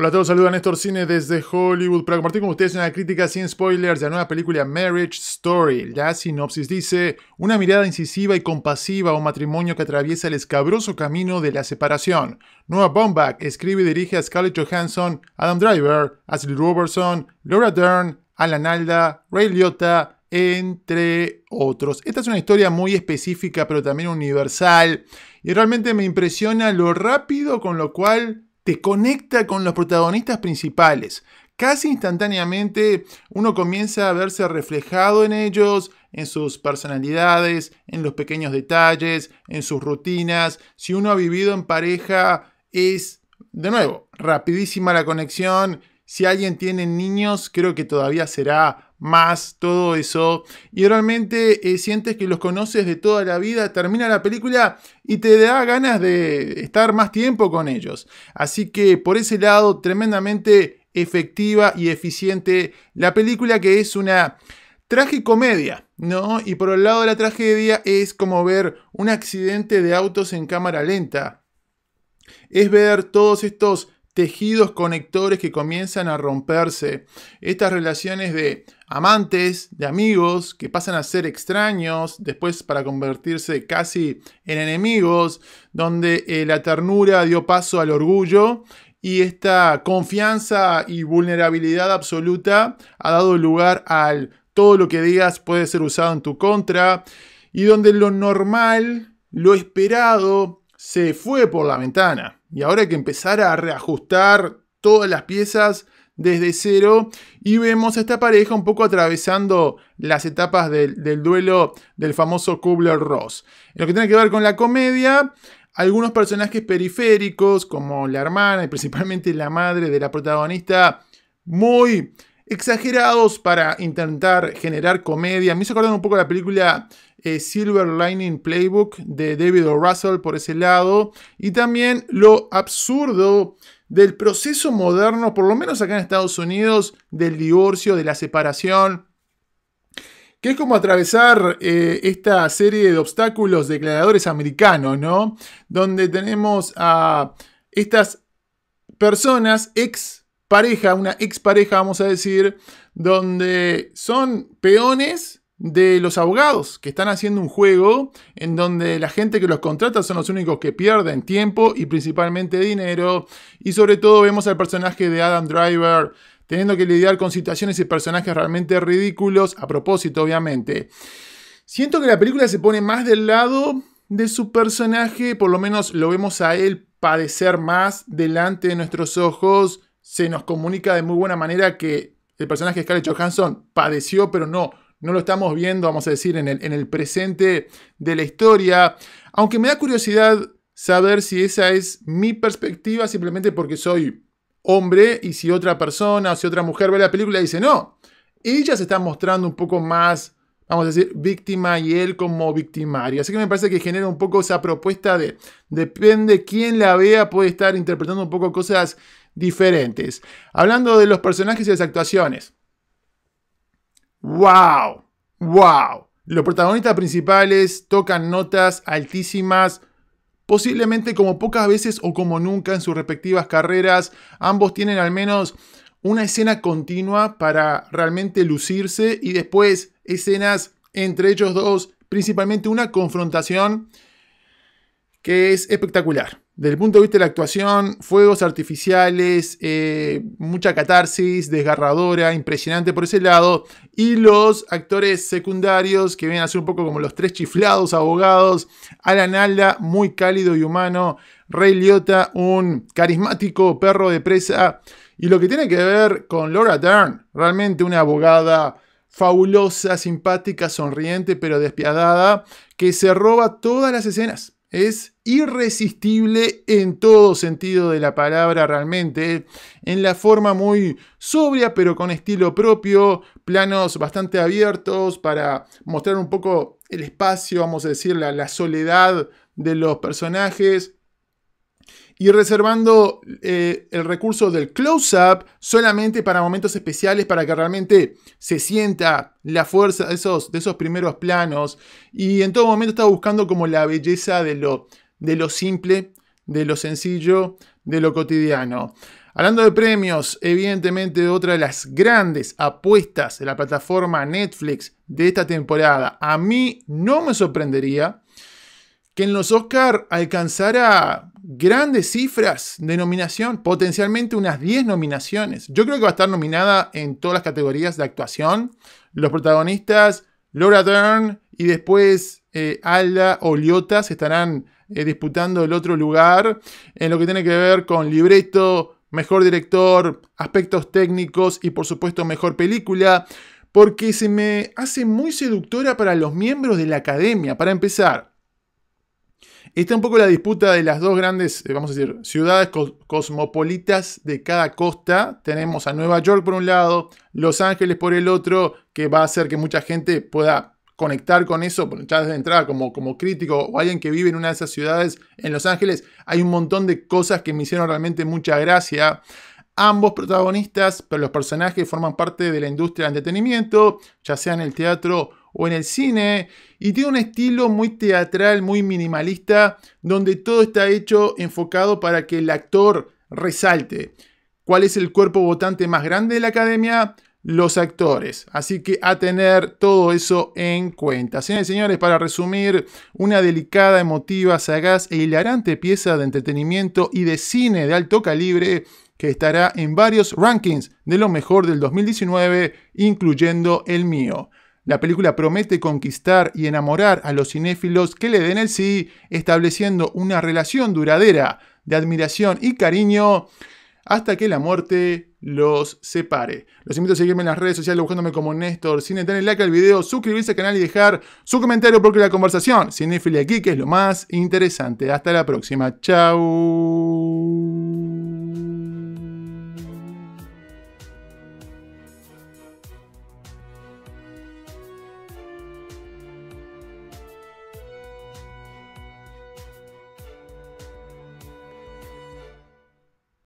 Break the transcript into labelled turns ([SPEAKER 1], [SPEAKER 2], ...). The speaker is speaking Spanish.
[SPEAKER 1] Hola a todos, a Néstor Cine desde Hollywood para compartir con ustedes una crítica sin spoilers de la nueva película Marriage Story. La sinopsis dice, una mirada incisiva y compasiva a un matrimonio que atraviesa el escabroso camino de la separación. Noah Baumbach escribe y dirige a Scarlett Johansson, Adam Driver, Ashley Robertson, Laura Dern, Alan Alda, Ray Liotta, entre otros. Esta es una historia muy específica pero también universal y realmente me impresiona lo rápido con lo cual te conecta con los protagonistas principales. Casi instantáneamente uno comienza a verse reflejado en ellos, en sus personalidades, en los pequeños detalles, en sus rutinas. Si uno ha vivido en pareja, es, de nuevo, rapidísima la conexión. Si alguien tiene niños, creo que todavía será más todo eso. Y realmente eh, sientes que los conoces de toda la vida, termina la película y te da ganas de estar más tiempo con ellos. Así que por ese lado, tremendamente efectiva y eficiente la película que es una tragicomedia, ¿no? Y por el lado de la tragedia es como ver un accidente de autos en cámara lenta. Es ver todos estos tejidos conectores que comienzan a romperse, estas relaciones de amantes, de amigos, que pasan a ser extraños, después para convertirse casi en enemigos, donde eh, la ternura dio paso al orgullo y esta confianza y vulnerabilidad absoluta ha dado lugar al todo lo que digas puede ser usado en tu contra y donde lo normal, lo esperado, se fue por la ventana. Y ahora hay que empezar a reajustar todas las piezas desde cero y vemos a esta pareja un poco atravesando las etapas del, duelo del famoso Kubler-Ross. En lo que tiene que ver con la comedia, algunos personajes periféricos como la hermana y principalmente la madre de la protagonista, muy exagerados para intentar generar comedia. Me hizo acordar un poco la película eh, Silver Lining Playbook de David o. Russell por ese lado, y también lo absurdo del proceso moderno, por lo menos acá en Estados Unidos, del divorcio, de la separación, que es como atravesar eh, esta serie de obstáculos declaradores americanos, ¿no? Donde tenemos a estas personas, ex pareja, una ex pareja, vamos a decir, donde son peones de los abogados, que están haciendo un juego en donde la gente que los contrata son los únicos que pierden tiempo y principalmente dinero. Y sobre todo vemos al personaje de Adam Driver teniendo que lidiar con situaciones y personajes realmente ridículos, a propósito obviamente. Siento que la película se pone más del lado de su personaje, por lo menos lo vemos a él padecer más delante de nuestros ojos, se nos comunica de muy buena manera que el personaje de Scarlett Johansson padeció, pero no no lo estamos viendo, vamos a decir, en el, presente de la historia. Aunque me da curiosidad saber si esa es mi perspectiva simplemente porque soy hombre y si otra persona o si otra mujer ve la película y dice, no, ella se está mostrando un poco más, vamos a decir, víctima y él como victimario. Así que me parece que genera un poco esa propuesta de, depende quién la vea, puede estar interpretando un poco cosas diferentes. Hablando de los personajes y las actuaciones. ¡Wow! ¡Wow! Los protagonistas principales tocan notas altísimas, posiblemente como pocas veces o como nunca en sus respectivas carreras. Ambos tienen al menos una escena continua para realmente lucirse y después escenas entre ellos dos, principalmente una confrontación que es espectacular. Desde el punto de vista de la actuación, fuegos artificiales, eh, mucha catarsis, desgarradora, impresionante por ese lado. Y los actores secundarios, que vienen a ser un poco como los tres chiflados abogados. Alan Alda, muy cálido y humano. Rey Liotta, un carismático perro de presa. Y lo que tiene que ver con Laura Dern, realmente una abogada fabulosa, simpática, sonriente, pero despiadada, que se roba todas las escenas. Es irresistible en todo sentido de la palabra realmente, en la forma muy sobria pero con estilo propio, planos bastante abiertos para mostrar un poco el espacio, vamos a decir, la, soledad de los personajes y reservando eh, el recurso del close-up solamente para momentos especiales para que realmente se sienta la fuerza de esos, de esos primeros planos y en todo momento está buscando como la belleza de lo de lo simple, de lo sencillo, de lo cotidiano. Hablando de premios, evidentemente otra de las grandes apuestas de la plataforma Netflix de esta temporada, a mí no me sorprendería que en los Oscars alcanzara grandes cifras de nominación, potencialmente unas 10 nominaciones. Yo creo que va a estar nominada en todas las categorías de actuación. Los protagonistas, Laura Dern y después eh, Alda Oliotas estarán disputando el otro lugar en lo que tiene que ver con libreto, mejor director, aspectos técnicos y por supuesto mejor película, porque se me hace muy seductora para los miembros de la academia, para empezar. Está un poco la disputa de las dos grandes, eh, vamos a decir, ciudades cosmopolitas de cada costa. Tenemos a Nueva York por un lado, Los Ángeles por el otro, que va a hacer que mucha gente pueda conectar con eso, ya desde entrada como, como crítico o alguien que vive en una de esas ciudades en Los Ángeles, hay un montón de cosas que me hicieron realmente mucha gracia. Ambos protagonistas, pero los personajes forman parte de la industria del entretenimiento, ya sea en el teatro o en el cine, y tiene un estilo muy teatral, muy minimalista, donde todo está hecho enfocado para que el actor resalte. ¿Cuál es el cuerpo votante más grande de la academia? los actores. Así que a tener todo eso en cuenta. Señores señores, para resumir, una delicada, emotiva, sagaz e hilarante pieza de entretenimiento y de cine de alto calibre que estará en varios rankings de lo mejor del 2019, incluyendo el mío. La película promete conquistar y enamorar a los cinéfilos que le den el sí, estableciendo una relación duradera de admiración y cariño hasta que la muerte los separe. Los invito a seguirme en las redes sociales buscándome como Néstor Cine, darle like al video, suscribirse al canal y dejar su comentario porque la conversación cinéfila aquí que es lo más interesante. Hasta la próxima. Chau.